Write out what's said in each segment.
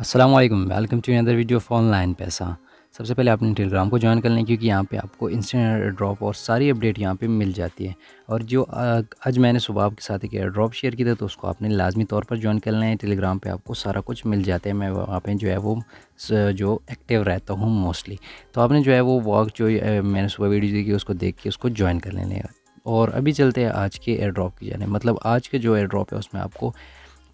अस्सलाम वालेकुम welcome to another video of online पैसा सबसे पहले आपने टेलीग्राम को ज्वाइन कर लें क्योंकि यहाँ पे आपको इंस्टेंट एयर ड्रॉप और सारी अपडेट यहाँ पे मिल जाती है और जो आज मैंने सुबह आपके साथ एक एयर ड्रॉप शेयर किया था तो उसको आपने लाजमी तौर पर ज्वाइन कर लें टेलीग्राम पे आपको सारा कुछ मिल जाता है मैं वहाँ पे जो है वो जो एक्टिव रहता हूँ मोस्टली तो आपने जो है वो वॉक जो मैंने सुबह वीडियो देखी उसको देख के उसको ज्वाइन कर लेने और अभी चलते हैं आज के एयर ड्रॉप की जाने मतलब आज के जो एयर ड्रॉप है उसमें आपको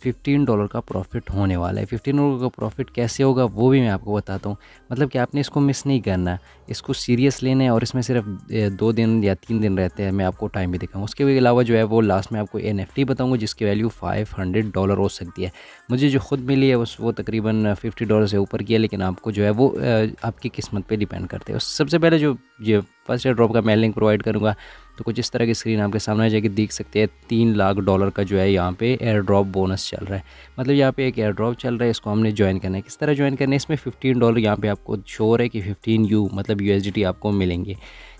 फिफ्टीन डॉलर का प्रॉफिट होने वाला है 15 डॉलर का प्रॉफिट कैसे होगा वो भी मैं आपको बताता हूँ मतलब कि आपने इसको मिस नहीं करना इसको सीरियस लेना है और इसमें सिर्फ दो दिन या तीन दिन रहते हैं मैं आपको टाइम भी दिखाऊँ उसके अलावा जो है वो लास्ट में आपको एन एफ टी बताऊँगा जिसकी वैल्यू फाइव हंड्रेड डॉलर हो सकती है मुझे जो खुद मिली है उस वो तकरीबन फिफ्टी डॉलर से ऊपर की है लेकिन आपको जो है वो आपकी किस्मत पर डिपेंड करते हैं सबसे पहले जो ये फर्स्ट एड ड्रॉप का मैं लिंक प्रोवाइड करूँगा तो कुछ इस तरह की स्क्रीन आपके सामने आ जाएगी देख सकते हैं तीन लाख डॉलर का जो है यहाँ पे एयर ड्रॉप बोनस चल रहा है मतलब यहाँ पे एक एयर ड्रॉप चल रहा है इसको हमने ज्वाइन करना है किस तरह ज्वाइन करना है इसमें फिफ्टीन डॉलर यहाँ पे आपको शोर है कि फिफ्टीन यू मतलब यू आपको मिलेंगे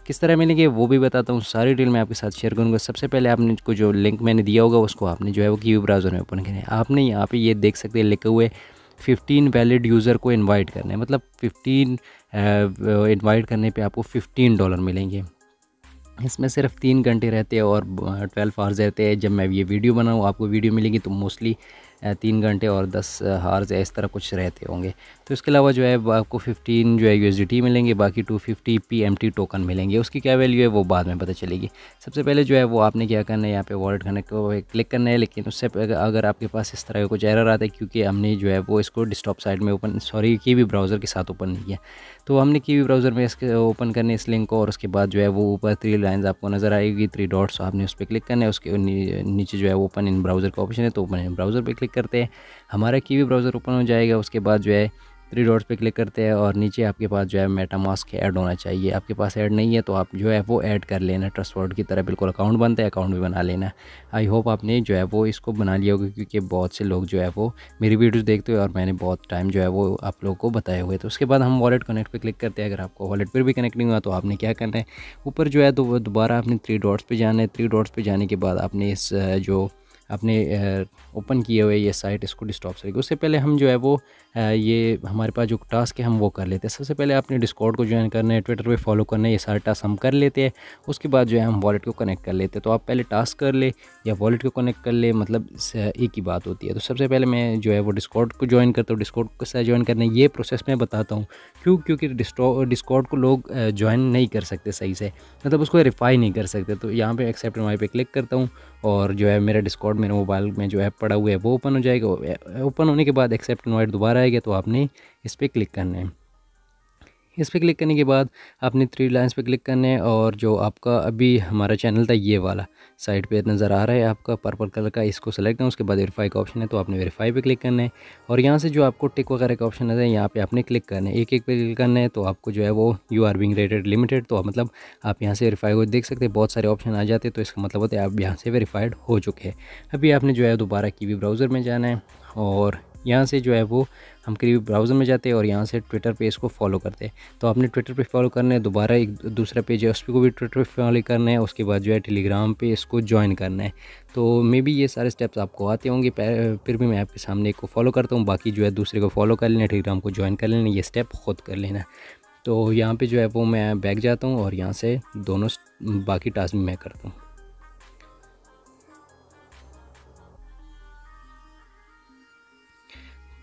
किस तरह मिलेंगे वो भी बताता हूँ सारी डिटेल मैं आपके साथ शेयर करूँगा सबसे पहले आपने को जो लिंक मैंने दिया होगा उसको आपने जो है वो की ब्राउज़र में ओपन करें आपने यहाँ पे ये देख सकते हैं लिखे हुए 15 वैलिड यूज़र को इनवाइट करना है मतलब 15 इनवाइट करने पे आपको 15 डॉलर मिलेंगे इसमें सिर्फ तीन घंटे रहते हैं और ट्वेल्व आवर्स रहते हैं जब मैं ये वीडियो बनाऊँ आपको वीडियो मिलेगी तो मोस्टली तीन घंटे और दस हार्स इस तरह कुछ रहते होंगे तो इसके अलावा जो है आपको फिफ्टीन जो है यू मिलेंगे बाकी टू फिफ्टी टोकन मिलेंगे उसकी क्या वैल्यू है वो बाद में पता चलेगी सबसे पहले जो है वो आपने क्या करना है यहाँ पे वॉलेट करने को क्लिक करना है लेकिन उससे अगर आपके पास इस तरह का कुछ एरर आता है क्योंकि हमने जो है वो इसको डिस्टॉप साइड में ओपन सॉरी की भी ब्राउज़र के साथ ओपन नहीं किया तो हमने वी ब्राउज़र में इसके ओपन करने इस लिंक को और उसके बाद जो है वो ऊपर थ्री लाइन्स आपको नज़र आएगी थ्री डॉट्स तो आपने उस पर क्लिक करना है उसके नीचे जो है ओपन इन ब्राउज़र का ऑप्शन है तो ओपन इन ब्राउज़र पर क्लिक करते हैं हमारा वी ब्राउज़र ओपन हो जाएगा उसके बाद जो है थ्री डॉट्स पे क्लिक करते हैं और नीचे आपके पास जो है मास्क ऐड होना चाहिए आपके पास ऐड नहीं है तो आप जो है वो ऐड कर लेना ट्रस्ट वर्ड की तरह बिल्कुल अकाउंट बनता है अकाउंट भी बना लेना आई होप आपने जो है वो इसको बना लिया होगा क्योंकि बहुत से लोग जो है वो मेरी वीडियोज़ देखते हुए और मैंने बहुत टाइम जो है वो आप लोगों को बताए हुए तो उसके बाद हम वॉलेट कनेक्ट पर क्लिक करते हैं अगर आपको वॉलेट पर भी कनेक्ट नहीं हुआ तो आपने क्या करना है ऊपर जो है तो दोबारा आपने थ्री डॉट्स पर जाना है थ्री डॉट्स पर जाने के बाद आपने इस जो अपने ओपन किए हुए ये साइट इसको डिस्टॉप करेगी उससे पहले हम जो है वो ये हमारे पास जो टास्क है हम वो कर लेते हैं सबसे पहले आपने डिस्कॉर्ड को ज्वाइन करना है ट्विटर पे फॉलो करना है ये सारे टास्क हम कर लेते हैं उसके बाद जो है हम वॉलेट को कनेक्ट कर लेते हैं तो आप पहले टास्क कर ले या वॉलेट को कनेक्ट कर ले मतलब एक ही बात होती है तो सबसे पहले मैं जो है वो डिस्कॉर्ड को ज्वाइन करता हूँ डिस्कॉर्ड को कैसे ज्वाइन करना है ये प्रोसेस मैं बताता हूँ क्यों क्योंकि डिस्कॉर्ड को लोग ज्वाइन नहीं कर सकते सही से मतलब उसको रिफाई नहीं कर सकते तो यहाँ पर एक्सेप्ट वाई पे क्लिक करता हूँ और जो है मेरा डिस्कॉर्ड मेरे मोबाइल में जो ऐप पड़ा हुआ है वो ओपन हो जाएगा ओपन होने के बाद एक्सेप्ट इनवाइट दोबारा आएगा तो आपने इस पर क्लिक करना है इस पर क्लिक करने के बाद आपने थ्री लाइन्स पे क्लिक करने और जो आपका अभी हमारा चैनल था ये वाला साइड पे नज़र आ रहा है आपका पर्पल कलर का इसको सेलेक्ट करना उसके बाद वेरीफाई का ऑप्शन है तो आपने वेरीफाई पे क्लिक करना है और यहाँ से जो आपको टिक वगैरह का ऑप्शन है यहाँ पे आपने क्लिक करना है एक एक पे क्लिक करना है तो आपको जो है वो U R being rated limited तो मतलब आप यहाँ से वेरीफाई को देख सकते हैं बहुत सारे ऑप्शन आ जाते हैं तो इसका मतलब होता है आप यहाँ से वेरीफाइड हो चुके हैं अभी आपने जो है दोबारा की वी ब्राउज़र में जाना है और यहाँ से जो है वो हम करीब ब्राउज़र में जाते हैं और यहाँ से ट्विटर पे इसको फॉलो करते हैं तो आपने ट्विटर पे फॉलो करना है दोबारा एक दूसरा पेज है उस पर को भी ट्विटर पे फॉलो करना है उसके बाद जो है टेलीग्राम पे इसको ज्वाइन करना है तो मे बी ये सारे स्टेप्स आपको आते होंगे फिर भी मैं आपके सामने एक को फॉलो करता हूँ बाकी जो है दूसरे को फॉलो कर लेना टेलीग्राम को ज्वाइन कर लेना ये स्टेप खुद कर लेना तो यहाँ पर जो है वो मैं बैक जाता हूँ और यहाँ से दोनों बाकी टास्क मैं करता हूँ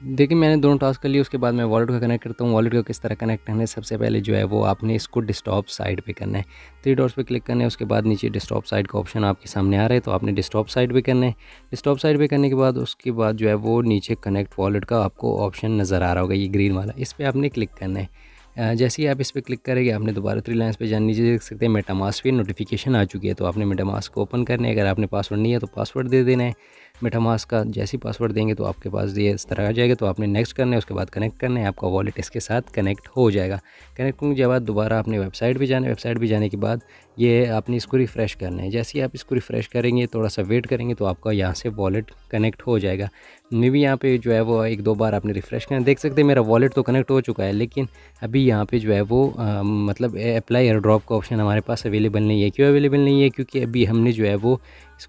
देखिए मैंने दोनों टास्क कर लिए उसके बाद मैं वॉलेट को कनेक्ट करता हूँ वॉलेट को किस तरह कनेक्ट करना है सबसे पहले जो है वो आपने इसको डिस्टॉप साइड पे करना है थ्री डॉट्स पे क्लिक करना है उसके बाद नीचे डिस्टॉप साइड का ऑप्शन आपके सामने आ रहा है तो आपने डिस्टॉप साइड पे करना है डिस्टॉप साइड पे करने के बाद उसके बाद जो है वो नीचे कनेक्ट वॉलेट का आपको ऑप्शन नज़र आ रहा होगा ये ग्रीन वाला इस पर आपने क्लिक करना है जैसे ही आप इस पर क्लिक करेंगे आपने दोबारा थ्री लाइन्स पर जान नीचे देख सकते हैं मेटामास पे नोटिफिकेशन आ चुकी है तो आपने मेटामास को ओपन करना है अगर आपने पासवर्ड नहीं है तो पासवर्ड दे देना है मेटामास का जैसे ही पासवर्ड देंगे तो आपके पास ये इस तरह आ जाएगा तो आपने नेक्स्ट करना है उसके बाद कनेक्ट करना है आपका वॉलेट इसके साथ कनेक्ट हो जाएगा कनेक्ट होने के बाद दोबारा आपने वेबसाइट भी जाना है वेबसाइट भी जाने के बाद ये आपने इसको रिफ़्रेश करना है जैसे ही आप इसको रिफ़्रेश करेंगे थोड़ा सा वेट करेंगे तो आपका यहाँ से वॉलेट कनेक्ट हो जाएगा मे भी यहाँ पे जो है वो एक दो बार आपने रिफ़्रेश करना देख सकते हैं मेरा वॉलेट तो कनेक्ट हो चुका है लेकिन अभी यहाँ पे जो है वो आ, मतलब अप्लाई एयर ड्रॉप का ऑप्शन हमारे पास अवेलेबल नहीं है क्यों अवेलेबल नहीं है क्योंकि अभी हमने जो है वो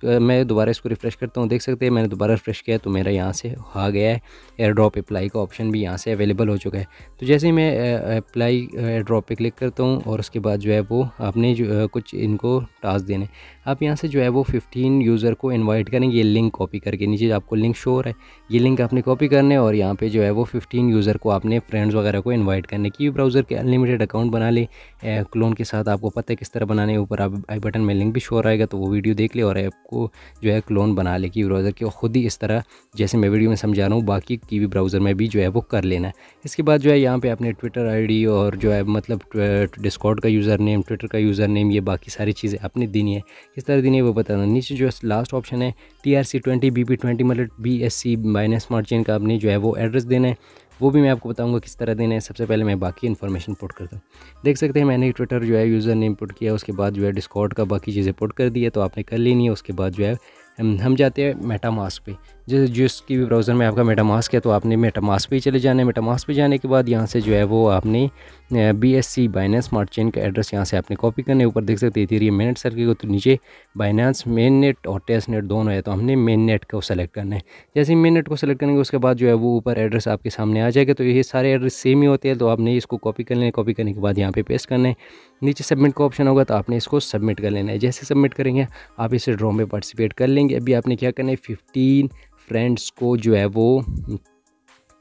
मैं दोबारा इसको रिफ़्रेश करता हूँ देख सकते हैं मैंने दोबारा रिफ़्रेश किया तो मेरा यहाँ से आ गया है एयर ड्रॉप अप्लाई का ऑप्शन भी यहाँ से अवेलेबल हो चुका है तो जैसे ही मैं अप्लाई एयर ड्रॉप पर क्लिक करता हूँ और उसके बाद जो है वो आपने जो कुछ इनको टास्क देने आप यहाँ से जो है वो फिफ्टीन यूज़र को इन्वाइट करेंगे ये लिंक कॉपी करके नीचे आपको लिंक शो है ये लिंक आपने कॉपी करने और यहाँ पर जो है वो फिफ्टीन यूज़र को आपने फ्रेंड्स वगैरह को इन्वाइट करने की ब्राउज़र के अनलिमिटेड अकाउंट बना ले क्लोन के साथ आपको पता है किस तरह बनाने ऊपर आप आई बटन में लिंक भी शोर आएगा तो वो वीडियो देख ले और आपको जो है क्लोन बना ले की ब्राउज़र की ख़ुद ही इस तरह जैसे मैं वीडियो में समझा रहा हूँ बाकी कीवी ब्राउज़र में भी जो है वो कर लेना है इसके बाद जो है यहाँ पे अपने ट्विटर आई और जो है मतलब डिस्कॉर्ड का यूज़र नेम ट्विटर का यूज़र नेम ये बाकी सारी चीज़ें आपने देनी है किस तरह देनी है वो बताना नीचे जो लास्ट ऑप्शन है T R C twenty B P twenty मतलब B S C minus margin का आपने जो है वो एड्रेस देना है वो भी मैं आपको बताऊँगा किस तरह देना है सबसे पहले मैं बाकी इन्फॉर्मेशन पुट करता हूँ देख सकते हैं मैंने ट्विटर जो है यूज़र नेम पुट किया उसके बाद जो है डिस्कॉर्ड का बाकी चीज़ें पुट कर दी है तो आपने कर लेनी है उसके बाद जो है हम जाते हैं मेटामास्क पे जिस जिसकी भी ब्राउज़र में आपका मेटामास्क है तो आपने मेटामास्क पे चले जाना है मेटामास्क पे जाने के बाद यहाँ से जो है वो आपने B S C Binance smart chain का एड्रेस यहाँ से आपने कॉपी करने ऊपर देख सकते ये मेनेट सर के तो नीचे बाइनेंस मेन नेट और टेस्ट नेट दोनों है तो हमने मेन नेट को सेलेक्ट करना है जैसे मेन नेट को सेलेक्ट करेंगे उसके बाद जो है वो ऊपर एड्रेस आपके सामने आ जाएगा तो ये सारे एड्रेस सेम ही होते हैं तो आपने इसको कॉपी कर लेना कॉपी करने के बाद यहाँ पर पेस्ट करना है नीचे सबमिट का ऑप्शन होगा तो आपने इसको सबमिट कर लेना है जैसे सबमिट करेंगे आप इसे ड्रॉ में पार्टिसिपेट कर लेंगे अभी आपने क्या करना है फिफ्टीन फ्रेंड्स को जो है वो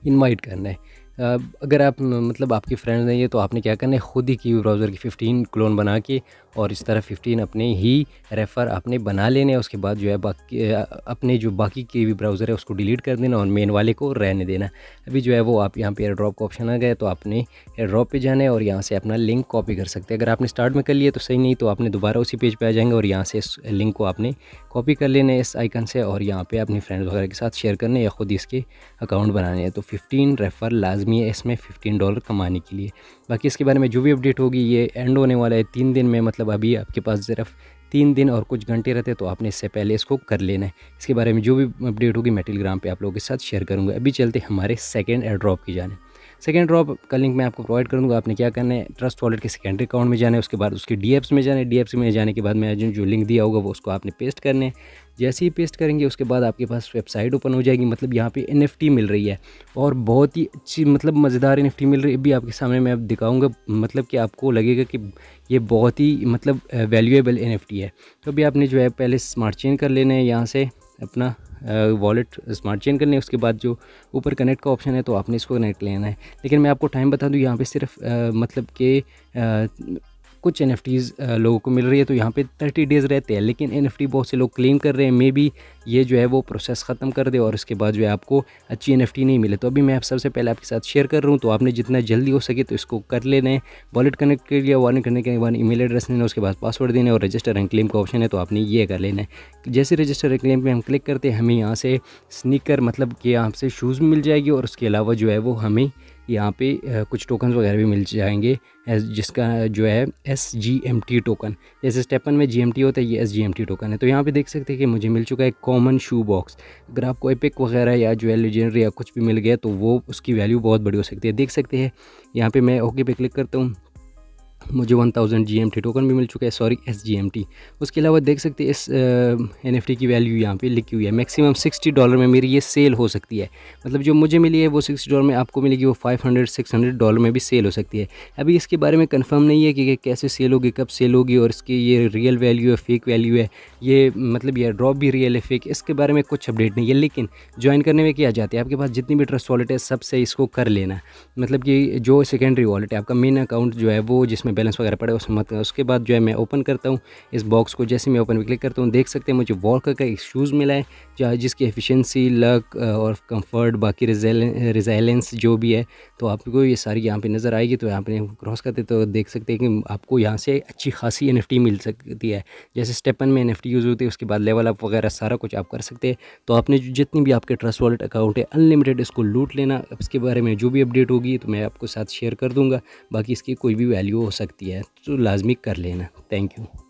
इनवाइट करना है अगर आप मतलब आपके फ्रेंड्स नहीं है तो आपने क्या करना है ख़ुद ही की ब्राउज़र की फ़िफ्टीन क्लोन बना के और इस तरह 15 अपने ही रेफ़र आपने बना लेने उसके बाद जो है बाकी अपने जो बाकी के भी ब्राउज़र है उसको डिलीट कर देना और मेन वाले को रहने देना अभी जो है वो आप यहाँ पे एयर ड्रॉप का ऑप्शन आ गया तो आपने एयर ड्रॉप पर जाना है और यहाँ से अपना लिंक कॉपी कर सकते हैं अगर आपने स्टार्ट में कर लिया तो सही नहीं तो आपने दोबारा उसी पेज पर पे आ जाएंगे और यहाँ से इस लिंक को आपने कॉपी कर लेना है इस आइकन से और यहाँ पर अपने फ्रेंड्स वगैरह के साथ शेयर करने या ख़ुद इसके अकाउंट बनाने हैं तो फिफ्टीन रेफ़र लाजमी है इसमें फ़िफ्टीन डॉलर कमाने के लिए बाकी इसके बारे में जो भी अपडेट होगी ये एंड होने वाला है तीन दिन में मतलब मतलब अभी आपके पास सिर्फ तीन दिन और कुछ घंटे रहते तो आपने इससे पहले इसको कर लेना है इसके बारे में जो भी अपडेट होगी मैं टेलीग्राम पर आप लोगों के साथ शेयर करूँगा अभी चलते हमारे सेकेंड एयर ड्रॉप की जाने सेकेंड ड्रॉप का लिंक मैं आपको प्रोवाइड करूँगा आपने क्या करना है ट्रस्ट वॉलेट के सेकेंडरी अकाउंट में जाना है उसके बाद उसके डी में जाना है डी में जाने के बाद मैं जो लिंक दिया होगा वो उसको आपने पेस्ट करने जैसे ही पेस्ट करेंगे उसके बाद आपके पास वेबसाइट ओपन हो जाएगी मतलब यहाँ पे एन मिल रही है और बहुत ही अच्छी मतलब मज़ेदार एन मिल रही है भी आपके सामने मैं अब दिखाऊँगा मतलब कि आपको लगेगा कि ये बहुत ही मतलब वैल्यूएबल एन है तो अभी आपने जो है पहले स्मार्ट चेन कर लेना है यहाँ से अपना वॉलेट स्मार्ट चेन करनी है उसके बाद जो ऊपर कनेक्ट का ऑप्शन है तो आपने इसको कनेक्ट लेना है लेकिन मैं आपको टाइम बता दूँ यहाँ पर सिर्फ मतलब के कुछ एन लोगों को मिल रही है तो यहाँ पे थर्टी डेज़ रहते हैं लेकिन एन बहुत से लोग क्लेम कर रहे हैं मे बी ये जो है वो प्रोसेस ख़त्म कर दे और उसके बाद जो है आपको अच्छी एन नहीं मिले तो अभी मैं आप सबसे पहले आपके साथ शेयर कर रहा हूँ तो आपने जितना जल्दी हो सके तो इसको कर लेना वॉलेट कनेक्ट कर लिया वॉलेट करने के बाद ई एड्रेस लेना उसके बाद पासवर्ड देना और रजिस्टर एंड क्लेम का ऑप्शन है तो आपने ये कर लेना है जैसे रजिस्टर एंड क्लेम पर हम क्लिक करते हैं हमें यहाँ से स्निकर मतलब कि यहाँ से शूज़ मिल जाएगी और उसके अलावा जो है वो हमें यहाँ पे कुछ टोकन वगैरह भी मिल जाएंगे जिसका जो है S G M T token जैसे स्टेपन में जी एम टी होता है ये S G M T token है तो यहाँ पे देख सकते हैं कि मुझे मिल चुका है कॉमन शू बॉक्स अगर आपको एपिक वगैरह या जो है या कुछ भी मिल गया तो वो उसकी वैल्यू बहुत बड़ी हो सकती है देख सकते हैं यहाँ पर मैं ओके पे क्लिक करता हूँ मुझे 1000 thousand G M T token भी मिल चुका है sorry S G M T उसके अलावा देख सकते हैं इस एन एफ टी की वैल्यू यहाँ पे लिखी हुई है मैक्सिमम 60 डॉलर में मेरी ये सेल हो सकती है मतलब जो मुझे मिली है वो 60 डॉलर में आपको मिलेगी वो 500 600 डॉलर में भी सेल हो सकती है अभी इसके बारे में कंफर्म नहीं है कि कैसे सेल होगी कब सेल होगी और इसकी ये रियल वैल्यू है फेक वैल्यू है ये मतलब यह ड्रॉप भी रियल है फेक इसके बारे में कुछ अपडेट नहीं है लेकिन ज्वाइन करने में क्या जाता है आपके पास जितनी भी ट्रस्ट वॉलेट है सबसे इसको कर लेना मतलब कि जो सेकेंडरी वॉलेट है आपका मेन अकाउंट जो है वो जिसमें उसमें बैलेंस वगैरह पड़े उसमें मत उसके बाद जो है मैं ओपन करता हूँ इस बॉक्स को जैसे मैं ओपन में क्लिक करता हूँ देख सकते हैं मुझे वॉक का एक शूज़ मिला है जहाँ जिसकी एफिशिएंसी लक और कंफर्ट बाकी रिजाइलेंस जो भी है तो आपको ये सारी यहाँ पे नज़र आएगी तो यहाँ पे क्रॉस करते तो देख सकते हैं कि आपको यहाँ से अच्छी खासी एन मिल सकती है जैसे स्टेपन में एन यूज़ होती है उसके बाद लेवल अप वगैरह सारा कुछ आप कर सकते हैं तो आपने जितनी भी आपके ट्रस्ट वॉलेट अकाउंट है अनलिमिटेड इसको लूट लेना इसके बारे में जो भी अपडेट होगी तो मैं आपको साथ शेयर कर दूँगा बाकी इसकी कोई भी वैल्यू हो सकती है तो लाजमी कर लेना थैंक यू